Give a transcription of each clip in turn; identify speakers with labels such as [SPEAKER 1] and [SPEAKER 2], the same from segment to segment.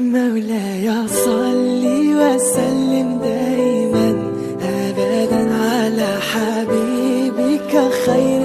[SPEAKER 1] مولاي صلي وسلم دائما أبدا على حبيبك خير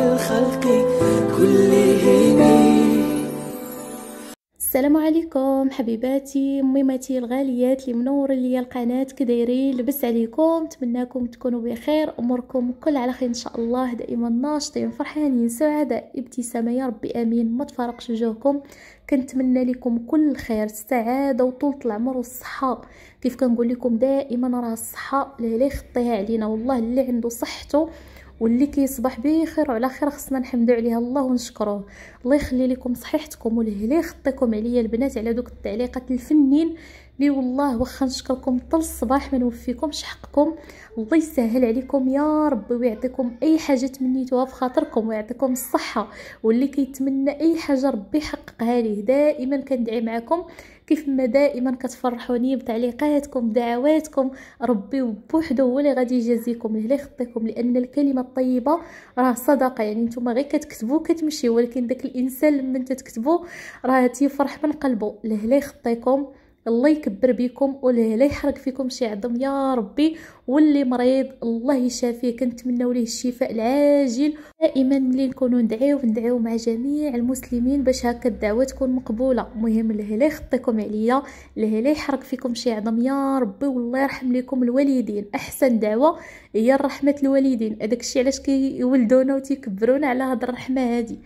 [SPEAKER 1] السلام عليكم حبيباتي ميماتي الغاليات اللي منور ليا القناه كدايرين لبس عليكم نتمنىكم تكونوا بخير اموركم كل على خير ان شاء الله دائما ناشطين فرحانين سعداء ابتسامه يا ربي امين ما تفارقش وجوهكم كنتمنى لكم كل خير السعاده وطول العمر والصحه كيف كنقول لكم دائما راه الصحه اللي خطيها علينا والله اللي عنده صحته واللي كيصبح بخير وعلى خير خصنا نحمدو عليه الله ونشكروه الله يخلي لكم صحيحتكم والهلا يخطيكم عليا البنات على دوك التعليقات الفنين لي والله واخا نشكركم طل الصباح ما نوفيكمش حقكم الله يسهل عليكم يا ربي ويعطيكم اي حاجه تمنيتوها في خاطركم ويعطيكم الصحه واللي كيتمنى اي حاجه ربي يحققها ليه دائما كندعي معكم كيف ما دائما كتفرحوني بتعليقاتكم دعواتكم ربي بوحدو هو اللي غادي يجازيكم اللي يخطيكم لان الكلمه الطيبه راه صدقه يعني نتوما غير كتكتبوا كتمشي ولكن داك الانسان لما تكتبوا راه تيفرح من قلبه اللي يخطيكم الله يكبر بكم وله لا يحرق فيكم شي عظم يا ربي واللي مريض الله يشافيه كنتمناو ليه الشفاء العاجل دائما ملي نكونوا ندعيو ندعيو مع جميع المسلمين باش هكا الدعوه تكون مقبوله مهم الله لا يخطيكم عليا الله لا يحرق فيكم شي عظم يا ربي والله يرحم لكم الوالدين احسن دعوه هي رحمه الوالدين هذاك الشيء علاش كيولدونا وتيكبرونا على هاد الرحمه هذه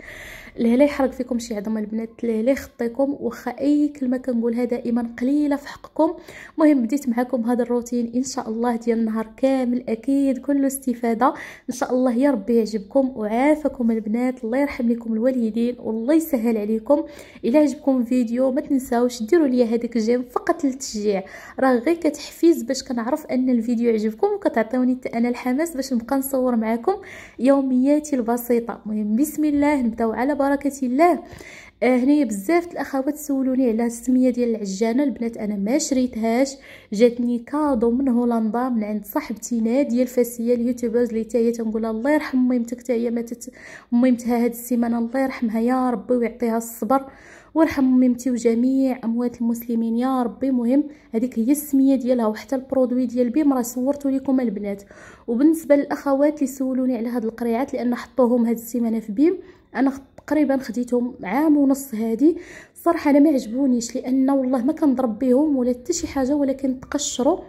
[SPEAKER 1] لهلا يحرق فيكم شي عظمه البنات لهلا يخطيكم واخا اي كلمه كنقولها دائما قليله في حقكم مهم بديت معكم هذا الروتين ان شاء الله ديال النهار كامل اكيد كله استفاده ان شاء الله يا ربي يعجبكم وعافاكم البنات الله يرحم لكم الوالدين والله يسهل عليكم الا عجبكم الفيديو ما تنساوش ديروا لي هذاك الجيم فقط للتشجيع راه غير كتحفيز باش كنعرف ان الفيديو عجبكم وكتعطيوني انا الحماس باش نبقى نصور معكم يومياتي البسيطه مهم بسم الله نبداو على بركه بركه الله آه هنايا بزاف الاخوات سولوني على السميه ديال العجانه البنات انا ما شريتهاش جاتني كادو من هولندا من عند صاحبتي ناديه الفاسيه اليوتيوبرز اللي تاهي تنقول الله يرحم ميمتك تاهي ماتت ميمتها هاد السيمانه الله يرحمها يا ربي ويعطيها الصبر وارحم ميمتي وجميع اموات المسلمين يا ربي مهم هذيك هي السميه ديالها وحتى البرودوي ديال بيم راه صورته لكم البنات وبالنسبه للاخوات اللي سولوني على هاد القريعات لان حطوهم هاد السيمانه في بيم انا تقريبا خديتهم عام ونص هادي صراحه انا ما عجبونيش لان والله ما كنضرب بهم ولا حتى شي حاجه ولكن تقشروا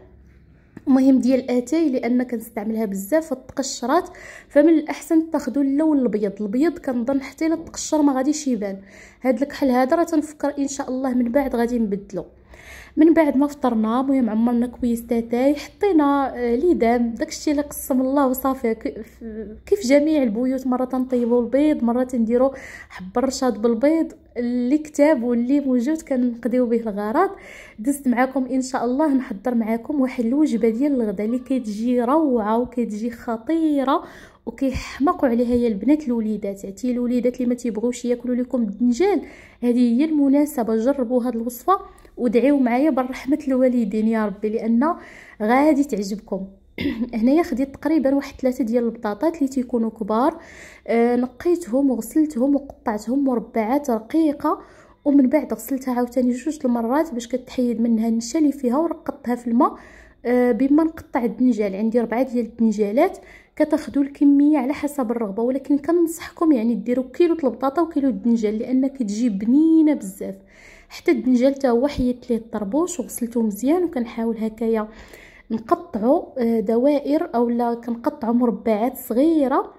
[SPEAKER 1] المهم ديال الاتاي لان كنستعملها بزاف في التقشرات فمن الاحسن تاخذوا اللون الابيض الابيض كنظن حتى الا تقشر ما غاديش يبان هاد الكحل هذا راه تنفكر ان شاء الله من بعد غادي نبدلو من بعد ما فطرنا المهم عمرنا كويس تاتاي حطينا آه، ليدام داكشي اللي قسم الله وصافي كيف جميع البيوت مره تنطيبوا البيض مره تنديروا حب الرشاد بالبيض اللي كتاب واللي موجود كنقضيو به الغرض دزت معاكم ان شاء الله نحضر معاكم واحد الوجبه ديال الغدا اللي كتجي روعه وكتجي خطيره وكيحمقوا عليها يا البنات الوليدات عتي الوليدات اللي ما تيبغوش ياكلوا لكم الدنجال هذه هي المناسبه جربوا هاد الوصفه ودعيو معايا برحمه الوالدين يا ربي لان غادي تعجبكم هنايا خديت تقريبا واحد ثلاثه ديال البطاطات اللي تيكونوا كبار آه نقيتهم وغسلتهم وقطعتهم مربعات رقيقه ومن بعد غسلتها عاوتاني جوج المرات باش كتحيد منها النشا اللي فيها ورقدتها في الماء آه بما نقطع الدنجال عندي ربعه ديال الدنجالات كتاخذوا الكميه على حسب الرغبه ولكن كنصحكم يعني ديروا كيلو البطاطا وكيلو الدنجال لان كتجي بنينه بزاف حتى الدنجال حتى هو حيدت ليه الطربوش وغسلته مزيان وكنحاول هكايا نقطعوا آه، دوائر اولا كنقطعوا مربعات صغيره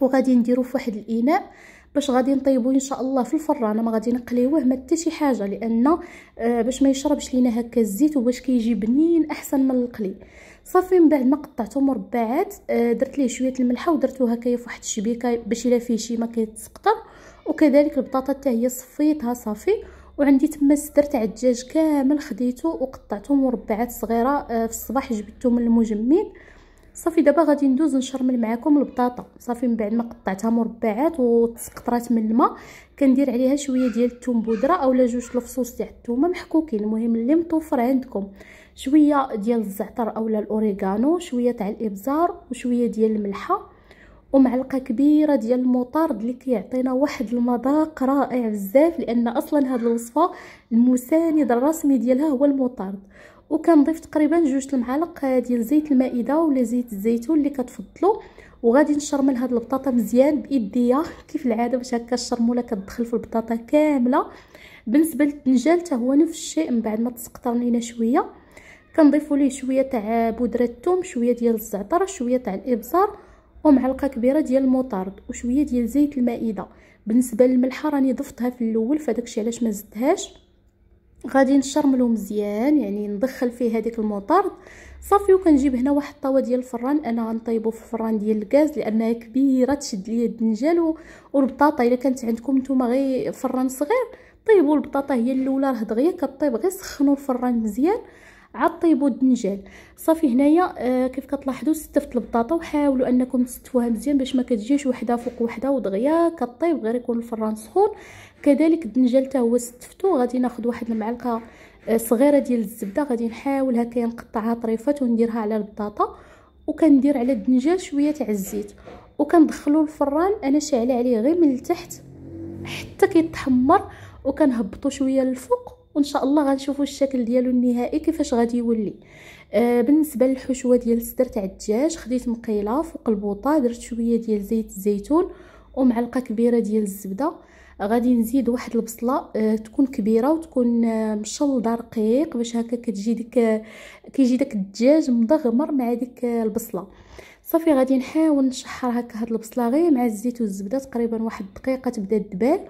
[SPEAKER 1] وغادي نديرو في واحد الاناء باش غادي نطيبوه ان شاء الله في الفران ما غادي نقليوه ما حتى شي حاجه لان آه، باش ما يشربش لينا هكا الزيت وباش كيجي بنين احسن من القلي صافي من بعد ما قطعته مربعات آه، درت ليه شويه الملحه ودرتو هكايا في واحد الشبيكه باش الا فيه شي ما كيتسقطر وكذلك البطاطا حتى هي صفيتها صافي وعندي تما الصدر تاع الدجاج كامل خديته وقطعته مربعات صغيره آه، في الصباح جبدته من المجمد صافي دابا غادي ندوز نشرمل معكم البطاطا صافي من بعد ما قطعتها مربعات وتسقطرات من الماء كندير عليها شويه ديال الثوم بودره اولا جوج الفصوص تاع الثومه محكوكين المهم اللي متوفر عندكم شويه ديال الزعتر اولا الاوريغانو شويه تاع الابزار وشويه ديال الملحه ومعلقه كبيره ديال المطارد اللي كيعطينا واحد المذاق رائع بزاف لان اصلا هاد الوصفه المساند الرسمي ديالها هو المطارد وكنضيف تقريبا جوج المعالق آه، ديال زيت المائده ولا زيت الزيتون اللي كتفضلوا وغادي نشرمل هاد البطاطا مزيان بايديا كيف العاده باش هكا الشرموله كتدخل في البطاطا كامله بالنسبه للدنجال هو نفس الشيء من بعد ما تسقطر لينا شويه كنضيفوا ليه شويه تاع بودره الثوم شويه ديال الزعتر شويه تاع الابزار ومعلقه كبيره ديال المطارد وشويه ديال زيت المائده بالنسبه للملحه راني ضفتها في الاول فداكشي علاش ما زدتهاش غادي نشرملو مزيان يعني ندخل فيه هذيك المطارد صافي وكنجيب هنا واحد الطاوه ديال الفران انا غنطيبو في الفران ديال الغاز لانها كبيره تشد ليا الدنجال والبطاطا الا كانت عندكم نتوما غير فران صغير طيبوا البطاطا هي الاولى راه دغيا كطيب غير سخنوا الفران مزيان عطيبو الدنجال صافي هنايا آه كيف كتلاحظوا ستفت البطاطا وحاولوا انكم تستفوها مزيان باش ما كتجيش وحده فوق وحده ودغيا كطيب غير يكون الفران سخون كذلك الدنجال حتى هو ستفتو غادي ناخذ واحد المعلقه آه، صغيره ديال الزبده غادي نحاول هكا نقطعها طريفات ونديرها على البطاطا وكندير على الدنجال شويه تاع الزيت وكندخلو الفران انا شاعله عليه غير من التحت حتى كيتحمر وكنهبطو شويه للفوق وان شاء الله غنشوفوا الشكل ديالو النهائي كيفاش غادي يولي آه بالنسبه للحشوه ديال الصدر تاع الدجاج خديت مقيله فوق البوطه درت شويه ديال زيت الزيتون ومعلقه كبيره ديال الزبده غادي نزيد واحد البصله آه تكون كبيره وتكون آه مشلده رقيق باش هكا كتجي ديك آه كيجي داك الدجاج مضغمر مع ديك آه البصله صافي غادي نحاول نشحر هكا هاد البصله غير مع الزيت والزبده تقريبا واحد دقيقه تبدا تدبال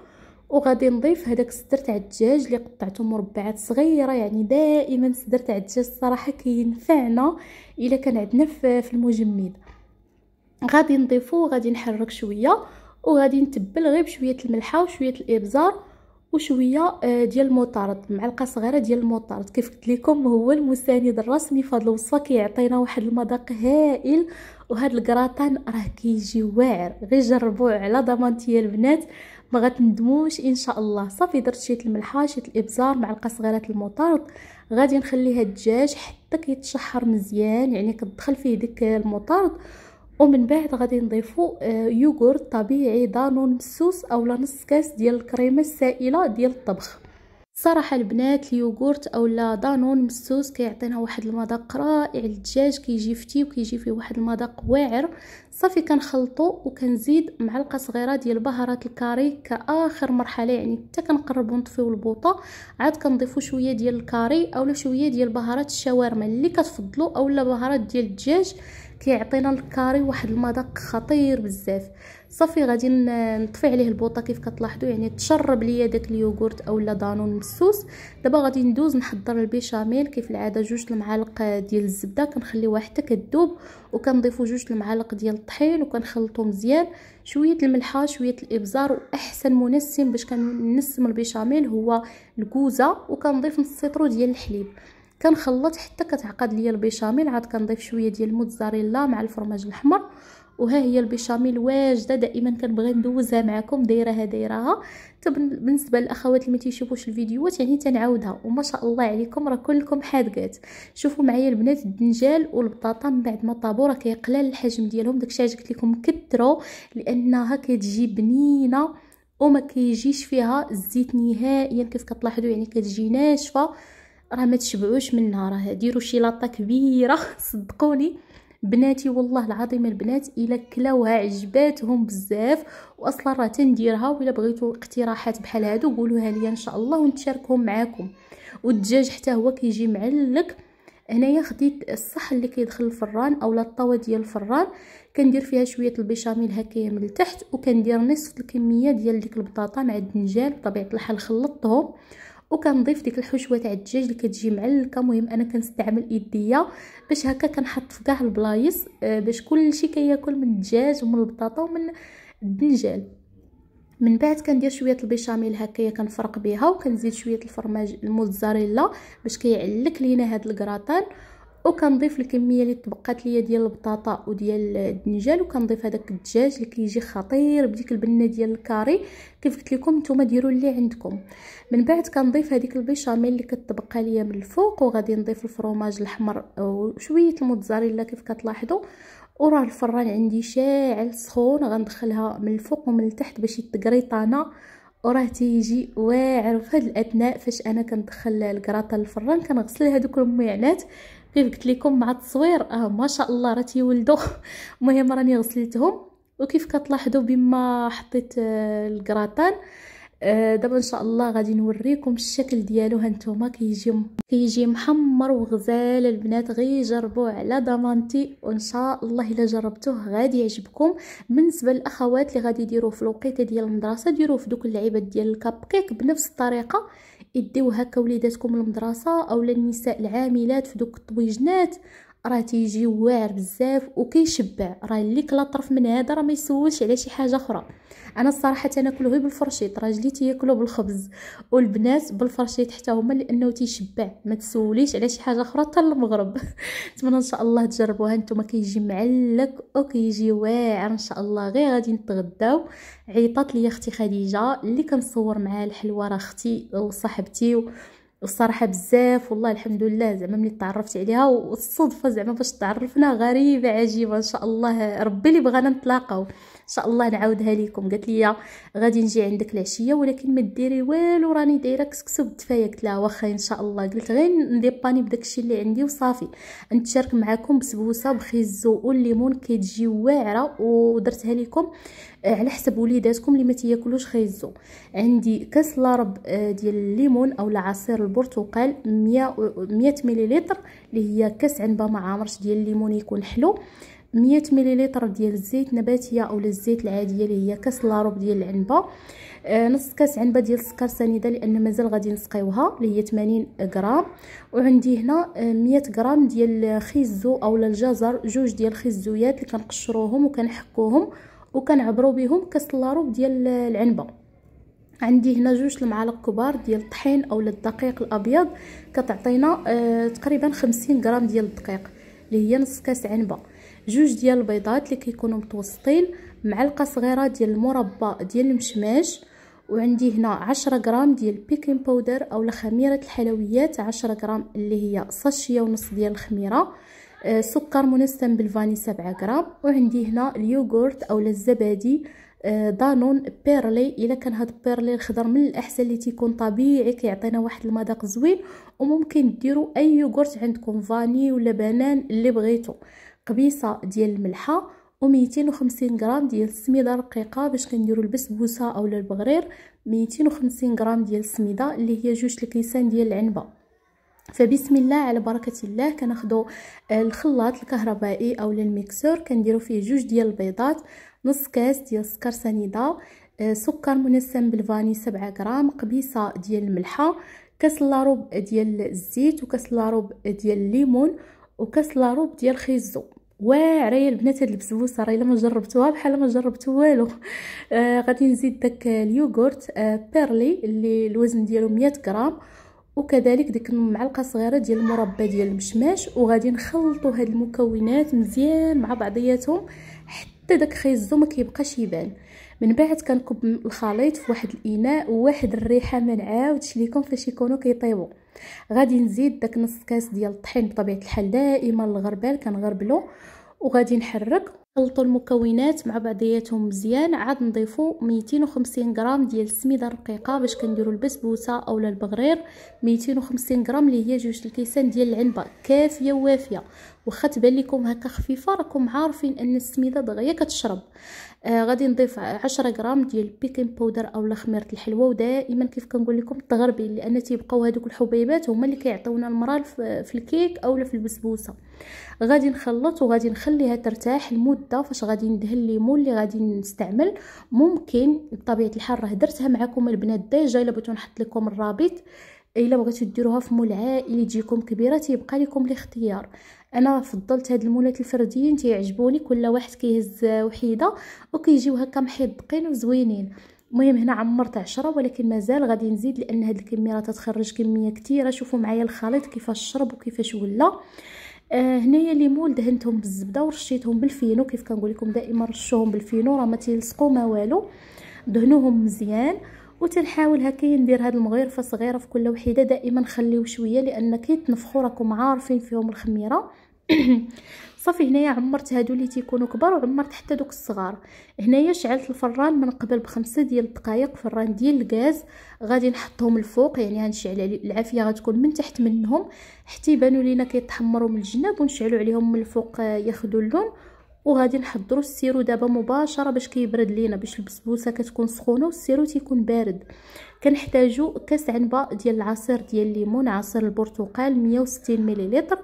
[SPEAKER 1] وغادي نضيف هذاك صدر تاع الدجاج اللي قطعته مربعات صغيره يعني دائما صدر تاع الدجاج الصراحه كينفعنا الا كان عندنا في المجمد غادي نضيفو وغادي نحرك شويه وغادي نتبل غير بشويه الملحه وشويه الابزار وشويه آه، ديال المطارد معلقه صغيره ديال المطارد كيف قلت لكم هو المساند الرسمي في هذه الوصفه كيعطينا واحد المذاق هائل وهذا الكراتان راه كيجي واعر غير جربوه على ضمانتي البنات ما غتندموش ان شاء الله صافي درت شويه الملحه شويه الابزار معلقه صغيره المطارد غادي نخليها الدجاج حتى كيتشحر مزيان يعني كتدخل فيه ديك المطارد ومن بعد غادي نضيفو آه، يوغورت طبيعي دانون مسوس اولا نص كاس ديال الكريمه السائله ديال الطبخ صراحه البنات اليوغورت او لا دانون مسوس كيعطينا واحد المذاق رائع الدجاج كيجي فتي وكيجي فيه واحد المذاق واعر صافي كنخلطو وكنزيد معلقه صغيره ديال بهارات الكاري كاخر مرحله يعني حتى كنقربو نطفيو البوطه عاد كنضيفو شويه ديال الكاري اولا شويه ديال بهارات الشاورما اللي كتفضلو اولا بهارات ديال الدجاج كيعطينا الكاري واحد المذاق خطير بزاف صافي غادي نطفي عليه البوطه كيف كتلاحظوا يعني تشرب ليا داك اليوغورت اولا دانون مسوس دابا غادي ندوز نحضر البيشاميل كيف العاده جوج المعالق ديال الزبده كنخليوها حتى كذوب وكنضيفوا جوج المعالق ديال الطحين وكنخلطو مزيان شويه الملحه شويه الابزار واحسن منسم باش كننسم البيشاميل هو الكوزه وكنضيف نص ديال الحليب كنخلط حتى كتعقد ليا البيشاميل عاد كنضيف شويه ديال الموتزاريلا مع الفرماج الاحمر وها هي البيشاميل واجده دائما كنبغي ندوزها معكم دايرها دايراها حتى طيب، بالنسبه للاخوات اللي ما تيشوفوش الفيديوهات يعني تنعاودها وما شاء الله عليكم راه كلكم حادقات شوفوا معايا البنات الدنجال والبطاطا من بعد ما طابو راه كيقلال الحجم ديالهم داكشي علاش قلت لكم كثروا لانها كتجي بنينه وما كيجيش فيها الزيت نهائيا كيف كتلاحظوا يعني كتجي ناشفه راه ما تشبعوش منها راه ديروا شي لاطه كبيره صدقوني بناتي والله العظيم البنات الا كلاوها عجباتهم بزاف واصلا راه تنديرها و الا بغيتوا اقتراحات بحال هادو قولوها لي ان شاء الله ونتشاركهم معاكم والدجاج حتى هو كيجي معلك هنايا خديت الصحن اللي كيدخل الفران اولا الطاوه ديال الفران كندير فيها شويه البيشاميل هكايا من التحت وكندير نصف الكميه ديال ديك البطاطا مع الدنجال بطبيعه الحال خلطتهم وكنضيف ديك الحشوه تاع الدجاج اللي كتجي معلكه المهم انا كنستعمل ايديا باش هكا كنحط في كاع البلايص آه، باش كلشي كياكل من الدجاج ومن البطاطا ومن الدنجال من بعد كندير شويه البيشاميل هكايا كنفرق بها وكنزيد شويه الفرماج الموزاريلا باش كيعلك لينا هذا الكراطان وكنضيف الكميه اللي تبقات ليا ديال البطاطا وديال الدنجال وكنضيف هذاك الدجاج اللي كيجي خطير بديك البنه ديال الكاري كيف قلت لكم نتوما ديروا اللي عندكم من بعد كنضيف هذيك البيشاميل اللي كتبقى ليا من الفوق وغادي نضيف الفرomاج الاحمر وشويه الموتزاريلا كيف كتلاحظوا وراه الفران عندي شاعل سخون غندخلها من الفوق ومن التحت باش يتقريطانه وراه تيجي واعر في هاد الاثناء فاش انا كندخل الكراطه للفران كنغسل هادوك الميعنات كيف قلت لكم مع التصوير اه ما شاء الله راه تيولدوا المهم راني غسلتهم وكيف كتلاحظوا بما حطيت الكراطان آه آه، دابا ان شاء الله غادي نوريكم الشكل ديالو هانتوما كيجي كيجي محمر وغزال البنات غير جربوه على ضمانتي وان شاء الله الا جربتوه غادي يعجبكم بالنسبه للاخوات اللي غادي يديروه في الوقيته ديال المدرسه ديروه في دوك اللعيبات ديال الكاب كيك بنفس الطريقه اديو هكا وليداتكم المدرسه اولا النساء العاملات في دوك الطويجنات راه تيجي واعر بزاف وكيشبع راه اللي كلا طرف من هذا راه ما يسولش على شي حاجه اخرى انا الصراحه تناكلو غير بالفرشيط راجلي تياكلو بالخبز والبنات بالفرشيط حتى هما لانه تيشبع ما تسوليش على شي حاجه اخرى حتى المغرب نتمنى ان شاء الله تجربوها نتوما كيجي معلك وكيجي واعر ان شاء الله غير غادي نتغداو عيطات لي اختي خديجه اللي كنصور معاها الحلوه راه اختي وصاحبتي و... الصراحه بزاف والله الحمد لله زعما ملي تعرفت عليها والصدفه زعما باش تعرفنا غريبه عجيبه ان شاء الله ربي اللي بغانا نتلاقاو شاء الله نعاودها لكم قالت لي غادي نجي عندك العشيه ولكن ما ديري والو راني دايره كسكسو بالدفايه قلت لها واخا ان شاء الله قلت غير نديباني بداك الشيء اللي عندي وصافي نتشارك معكم بسبوسه بخيزو والليمون كتجي واعره ودرتها لكم آه، على حسب وليداتكم اللي ما تياكلوش خيزو عندي كاس لارب آه، ديال الليمون او عصير البرتقال 100 100 مليلتر اللي هي كاس عنبه ما عامرش ديال الليمون يكون حلو مية مليلتر ديال الزيت نباتيه اولا الزيت العاديه اللي هي كاس لاروب ديال العنبه آه، نص كاس عنبه ديال السكر سنيده لان مازال غادي نسقيوها اللي هي تمانين غرام وعندي هنا آه، مية غرام ديال الخيزو اولا الجزر جوج ديال الخيزويات اللي كنقشروهم وكنحكوهم وكنعبرو بهم كاس لاروب ديال العنبه عندي هنا جوج المعالق كبار ديال الطحين اولا الدقيق الابيض كتعطينا آه، تقريبا خمسين غرام ديال الدقيق اللي هي نص كاس عنبه جوج ديال البيضات اللي كيكونوا متوسطين معلقه صغيره ديال المربى ديال المشماش وعندي هنا عشرة غرام ديال بيكين باودر او خميره الحلويات عشرة غرام اللي هي صاشيه ونص ديال الخميره آه سكر منسم بالفاني سبعة غرام وعندي هنا اليوغورت او الزبادي آه دانون بيرلي الا كان هاد بيرلي الخضر من الاحسن اللي تيكون طبيعي كيعطينا واحد المذاق زوين وممكن ديروا اي يوغورت عندكم فاني ولا بنان اللي بغيتو قبيصه ديال الملحه و250 غرام ديال السميده رقيقه باش كنديروا البسبوسه اولا البغرير 250 غرام ديال السميده اللي هي جوج الكيسان ديال العنبه فبسم الله على بركه الله كناخذوا آه، الخلاط الكهربائي اولا الميكسور كنديروا فيه جوج ديال البيضات نص كاس ديال السكر سنيده آه، سكر منسم بالفاني 7 غرام قبيصه ديال الملحه كاس لا ربع ديال الزيت وكاس لا ربع ديال الليمون وكاس لاروب ديال خيزو واعره يا البنات هاد البسبوسه راه الا ما جربتوها بحال ما جربت والو آه غادي نزيد داك اليوغورت آه بيرلي اللي الوزن ديالو 100 غرام وكذلك ديك معلقه صغيره ديال المربى ديال المشماش وغادي نخلطوا هاد المكونات مزيان مع بعضياتهم حتى داك خيزو ما كيبقاش يبان من بعد كنكب الخليط في واحد الاناء وواحد الريحه ما نعاودش ليكم فاش يكونوا كيطيبوا غادي نزيد داك نص كاس ديال الطحين بطبيعه الحال دائما الغربال كنغربلو وغادي نحرك نخلطو المكونات مع بعضياتهم مزيان عاد نضيفوا 250 غرام ديال السميده الرقيقه باش كنديروا البسبوسه اولا البغرير 250 غرام اللي هي جوج الكيسان ديال العنبه كافيه ووافيه واخا تبان لكم هكا خفيفه راكم عارفين ان السميده دغيا كتشرب آه غادي نضيف عشرة غرام ديال البيكين بودر او خميرة الحلوى ودائما كيف كنقول لكم تغربي لان تيبقاو هذوك الحبيبات هما اللي كيعطيونا المرا في الكيك اولا في البسبوسه غادي نخلط وغادي نخليها ترتاح المده فاش غادي ندهن الليمون اللي غادي نستعمل ممكن بطبيعه الحال راه درتها معكم البنات ديجا الا بغيتو نحط لكم الرابط الا بغيتو ديروها في مول عائلي تجيكم كبيره تيبقى لكم الاختيار انا فضلت هاد المولات الفرديين تيعجبوني كل واحد كيهز وحيده وكيجيو هكا محدقين وزوينين المهم هنا عمرت عشرة ولكن مازال غادي نزيد لان هاد الكميه راه تتخرج كميه كثيره شوفوا معايا الخليط كيفاش شرب وكيفاش ولا آه هنايا ليمول دهنتهم بالزبده ورشيتهم بالفينو كيف كنقول لكم دائما رشوهم بالفينو راه ما تيلصقوا ما والو دهنوهم مزيان وتنحاول هكا ندير هاد المغيرفه صغيره في كل وحده دائما خليو شويه لان كيتنفخوا راكم عارفين فيهم الخميره صافي هنايا عمرت هادو اللي تيكونوا كبار وعمرت حتى دوك الصغار هنايا شعلت الفران من قبل بخمسة ديال الدقائق فران ديال الغاز غادي نحطهم الفوق يعني غنشعل العافيه غتكون من تحت منهم حتى يبانوا لينا كيتحمروا من الجناب ونشعلوا عليهم من الفوق آه، ياخذوا اللون وغادي نحضروا السيرو دابا مباشره باش كيبرد لينا باش البسبوسه كتكون سخونه والسيرو تيكون بارد كنحتاجو كاس عنبه ديال العصير ديال الليمون عصير البرتقال 160 مليلتر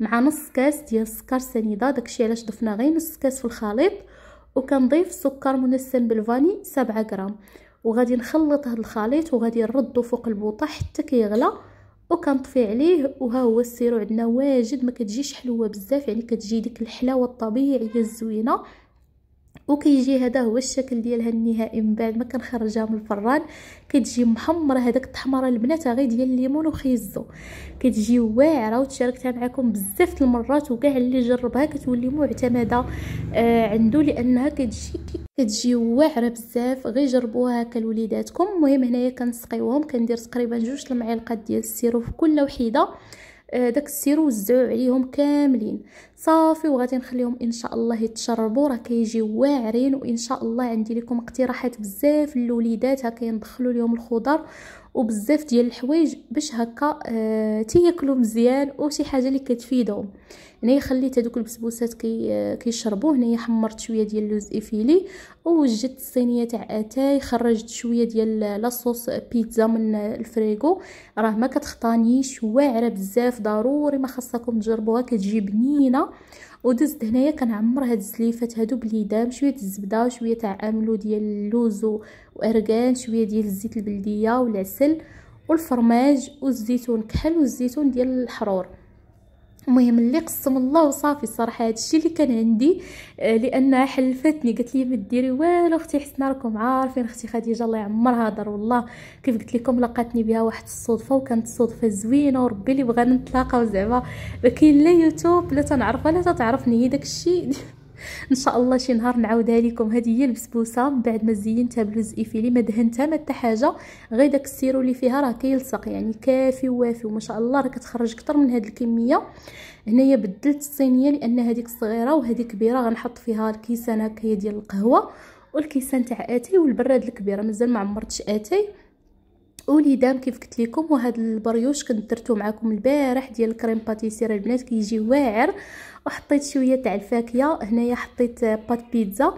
[SPEAKER 1] مع نص كاس ديال السكر سنيده داكشي علاش ضفنا غير نص كاس في الخليط وكنضيف سكر منسن بالفاني 7 غرام وغادي نخلط هذا الخليط وغادي نردو فوق البوطه حتى كيغلى كي وكنطفي عليه وها هو السيرو عندنا واجد ما كتجيش حلوه بزاف يعني كتجي ديك الحلاوه الطبيعيه الزوينه وكيجي هذا هو الشكل ديالها النهائي من بعد ما كنخرجها من الفران كتجي محمره هذاك التحمره البنات غير ديال الليمون وخيزو كتجي واعره وتشاركتها معكم بزاف المرات وكاع اللي جربها كتولي معتمده آه عنده لانها كتجي كتجي واعره بزاف غير جربوها هكا لوليداتكم المهم هنايا كنسقيوهم كندير تقريبا جوج المعالق ديال السيرو في كل وحده آه، داك السيرو وزعو عليهم كاملين صافي وغادي نخليهم ان شاء الله يتشربوا راه كيجيو واعرين وان شاء الله عندي لكم اقتراحات بزاف للوليدات ها كندخلوا لهم الخضر وبزاف ديال الحوايج باش هكا آه تياكلوا مزيان وشي حاجه اللي كتفيدهم هنايا خليت هذوك البسبوسات كي آه، هنايا حمرت شويه ديال اللوز افيلي ووجدت الصينيه تاع اتاي خرجت شويه ديال لاصوص بيتزا من الفريغو راه ما كتخطانيش واعره بزاف ضروري ما خاصكم تجربوها كتجي بنينه ودزت هنايا كنعمر هاد الزليفات هادو باليدام شويه الزبده وشويه تاع املو ديال اللوز وارغان شويه ديال الزيت البلديه والعسل والفرماج والزيتون كحل والزيتون ديال الحرور المهم اللي قسم الله وصافي الصراحه الشيء اللي كان عندي آه، لانها حلفتني قالت لي ما ديري والو اختي حسنا راكم عارفين اختي خديجه الله يعمرها دار والله كيف قلت لكم لقاتني بها واحد الصدفه وكانت صدفه زوينه وربي اللي بغانا نتلاقاو زعما ما كاين لا يوتيوب لا تنعرفها لا تتعرفني داكشي ان شاء الله شي نهار نعاودها لكم هذه هي البسبوسه من بعد ما زينتها بلوز ايفيلي ما دهنتها ما حتى حاجه غير داك السيرو اللي فيها راه كيلصق يعني كافي ووافي وما شاء الله راه كتخرج اكثر من هذه الكميه هنايا بدلت الصينيه لان هذيك صغيره وهذه كبيره غنحط فيها الكيسان هكايا ديال القهوه والكيسان تاع اتاي والبراد الكبيره مازال ما عمرتش اتاي اولي دام كيف قلت لكم وهذا البريوش كنت درتو معكم البارح ديال الكريم باتيسير البنات كيجي واعر وحطيت شويه تاع الفاكهه هنايا حطيت بات بيتزا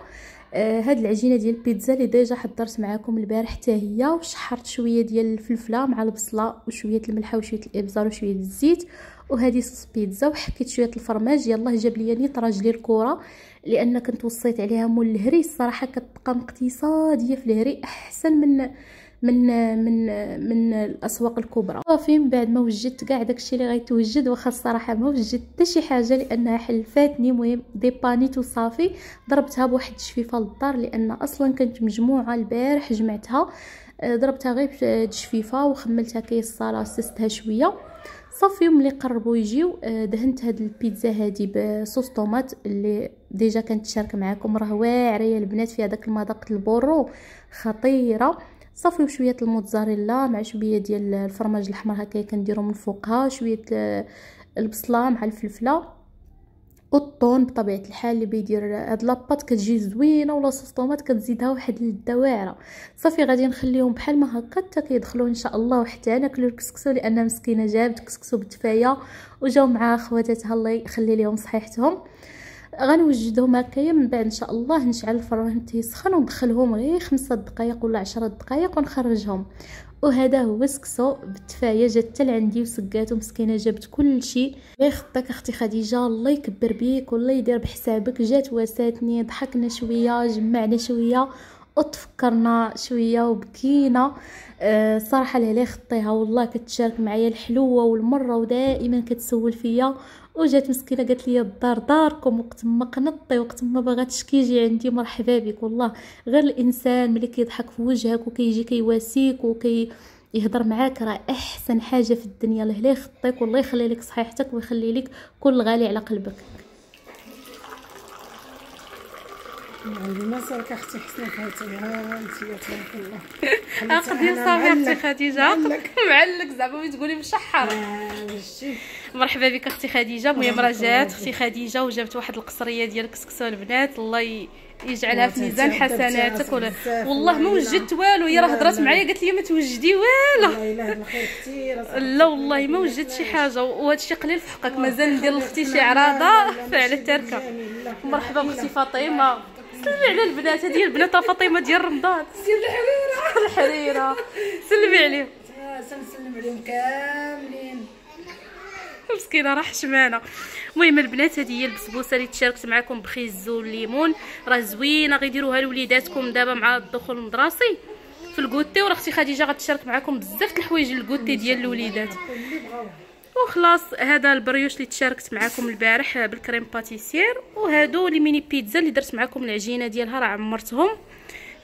[SPEAKER 1] آه، هاد العجينه ديال البيتزا اللي ديجا حضرت معكم البارح حتى هي وشحرت شويه ديال الفلفله مع البصله وشويه الملحه وشويه الابزار وشويه الزيت وهذه صوص بيتزا وحكيت شويه الفرماج يلاه جاب لي نيط راجلي الكره لان كنت وصيت عليها مول الهري الصراحه كتقام اقتصاديه في الهري احسن من من من من الاسواق الكبرى صافي من بعد ما وجدت كاع داكشي اللي غيتوجد واخا الصراحه ما وجدت حتى شي حاجه لانها حلفاتني مهم ديبانيت وصافي ضربتها بواحد الشفيفه للدار لان اصلا كانت مجموعه البارح جمعتها آه، ضربتها غير بشفيفه وخملتها كي الصاله سستها شويه صافي ملي قربوا يجيو آه، دهنت هاد البيتزا هادي بصوص طوماط اللي ديجا كنت شارك معكم راه واعره يا البنات في هذاك المذاق البورو خطيره صافي وشويه الموتزاريلا مع شويه ديال الفرماج الاحمر هكا كنديرو من فوقها شويه البصله مع الفلفله والطون بطبيعه الحال اللي بيدير هاد لاباط كتجي زوينه ولا صوص طوماط كتزيدها واحد الدوائر صافي غادي نخليهم بحال ما هكا حتى كيدخلوا ان شاء الله وحتى كل الكسكسو لان مسكينه جابت كسكسو بالتفايه وجاو معها خواتاتها الله يخلي لهم صحيحتهم غنوجدهم هكايا من بعد ان شاء الله نشعل الفرن تيسخن وندخلهم غير خمسة دقائق ولا عشرة دقائق ونخرجهم وهذا هو سكسو بالتفايه جات حتى لعندي وسقاتو مسكينه جابت كل شيء غير خطاك اختي خديجه الله يكبر بيك والله يدير بحسابك جات واساتني ضحكنا شويه جمعنا شويه وتفكرنا شويه وبكينا أه صراحه لهلا خطيها والله كتشارك معايا الحلوه والمره ودائما كتسول فيا وجات مسكينه قالت لي الدار داركم وقت ما قنطي وقت ما تشكي كيجي عندي مرحبا بك والله غير الانسان ملي كيضحك في وجهك وكيجي كيواسيك وكي يهضر معاك راه احسن حاجه في الدنيا الله يخطيك والله يخلي لك صحيحتك ويخلي لك كل غالي على قلبك عندي حسنه آه، انت تبارك الله صافي اختي خديجه معلق زعما تقولي مشحر آه، مرحبا بك اختي خديجه المهم راه جات اختي خديجه وجابت واحد القصريه ديال كسكسو البنات الله يجعلها في ميزان حسناتك والله ما وجدت والو هي راه هضرات معايا قالت لي ما توجدي والو لا والله ما وجدت شي حاجه وهذا الشيء قليل في حقك آه، مازال ندير لاختي شي عراضه فعلا تركه مرحبا اختي فاطمه سلمي على البنات هذه البنات فاطمه ديال رمضان ديال الحريره الحريره سلمي عليهم آه، سنسلم عليهم كاملين مسكينه راه حشمانه المهم البنات هذه هي البسبوسه اللي تشاركت معكم بخيزو والليمون راه زوينه غيديروها لوليداتكم دابا مع الدخول المدرسي في الكوتي وراختي اختي خديجه غتشارك معكم بزاف د الحوايج الكوتي ديال الوليدات وخلاص هذا البريوش اللي تشاركت معكم البارح بالكريم باتيسير وهادو لي ميني بيتزا اللي درت معكم العجينه ديالها راه عمرتهم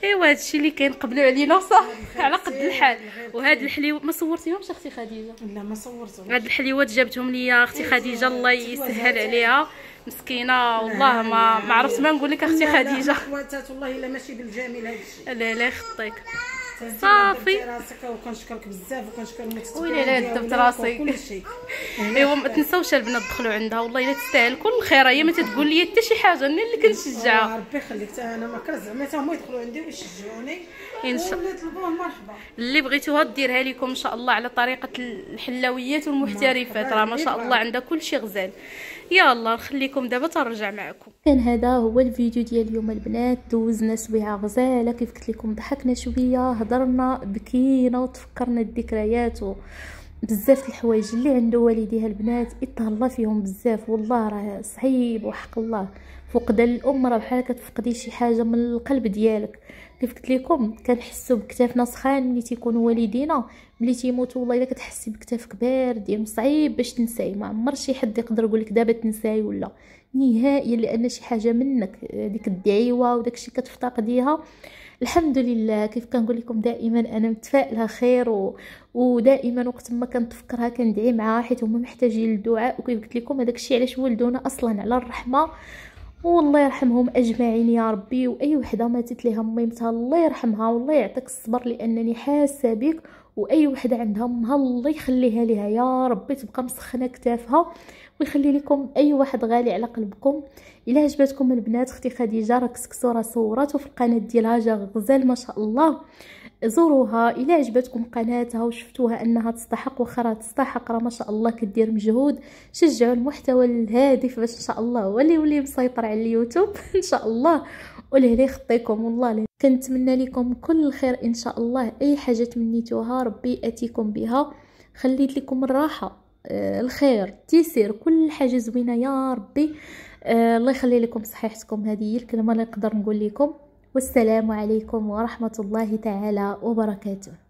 [SPEAKER 1] ايوا هادشي اللي قبلوا علينا صافي على قد الحال وهاد الحليوه ما صورتيهمش اختي خديجه لا ما صورتهم هاد الحليوات جابتهم ليا اختي إيه، خديجه الله يسهل عليها مسكينه والله ما ما عرفت ما نقول لك اختي خديجه والله الا ماشي بالجميل هادشي لا لا خطيك صافي راسك وكنشكرك بزاف وكنشكر المتطوعين ويلي لا دبت راسي كلشي ايوا ما تنساوش البنات تدخلوا عندها والله الا تستاهل كل خير هي ما تتقول لي حتى شي حاجه انا اللي كنشجعها ربي يخليك حتى انا ما كنز زعما حتى هما يدخلوا عندي ويشجعوني ان شاء الله يطلبوه مرحبا اللي بغيتوها ديرها لكم ان شاء الله على طريقه الحلويات والمحترفات راه ما شاء إيه، الله عندها كلشي غزال يلا نخليكم دابا تنرجع معكم كان هذا هو الفيديو ديال اليوم البنات دوزنا سويعه غزاله كيف قلت لكم ضحكنا شويه هضرنا بكينا وتفكرنا الذكريات و... بزاف الحوايج اللي عنده والديها البنات يتهلا فيهم بزاف والله راه صعيب وحق الله فقدان الام راه بحال كتفقدي شي حاجه من القلب ديالك كيف قلت لكم كنحسوا بكتافنا سخان ملي تيكونوا والدينا ملي تيموت والله الا كتحسي بكتافك باردين يعني صعيب باش تنساي ما عمر شي حد يقدر يقول لك دابا تنساي ولا نهائيا لان شي حاجه منك ديك الدعيوه وداكشي كتفتقديها الحمد لله كيف كنقول لكم دائما انا متفائله خير و... ودائما وقت ما كنتفكرها كندعي معها حيت هما محتاجين الدعاء وكيف قلت لكم هذاك الشيء علاش ولدونا اصلا على الرحمه والله يرحمهم اجمعين يا ربي واي وحده ماتت ليها ميمتها الله يرحمها والله يعطيك الصبر لانني حاسه بك واي وحده عندها امها الله يخليها لها يا ربي تبقى مسخنه كتافها ويخلي لكم اي واحد غالي على قلبكم الا عجبتكم البنات اختي خديجه راه كسكسوره صورات وفي القناه ديالها جا غزال ما شاء الله زوروها الا عجبتكم قناتها وشفتوها انها تستحق واخا راه تستحق راه ما شاء الله كدير مجهود شجعوا المحتوى الهادف باش ان شاء الله هو ولي مسيطر على اليوتيوب ان شاء الله ولهلا يخطيكم والله كنتمنى لكم كل الخير ان شاء الله اي حاجه تمنيتوها ربي اتيكم بها خليت لكم الراحه آه الخير التيسير كل حاجه زوينه يا ربي آه الله يخلي لكم صحيحتكم هذه هي الكلمه اللي نقدر نقول لكم والسلام عليكم ورحمه الله تعالى وبركاته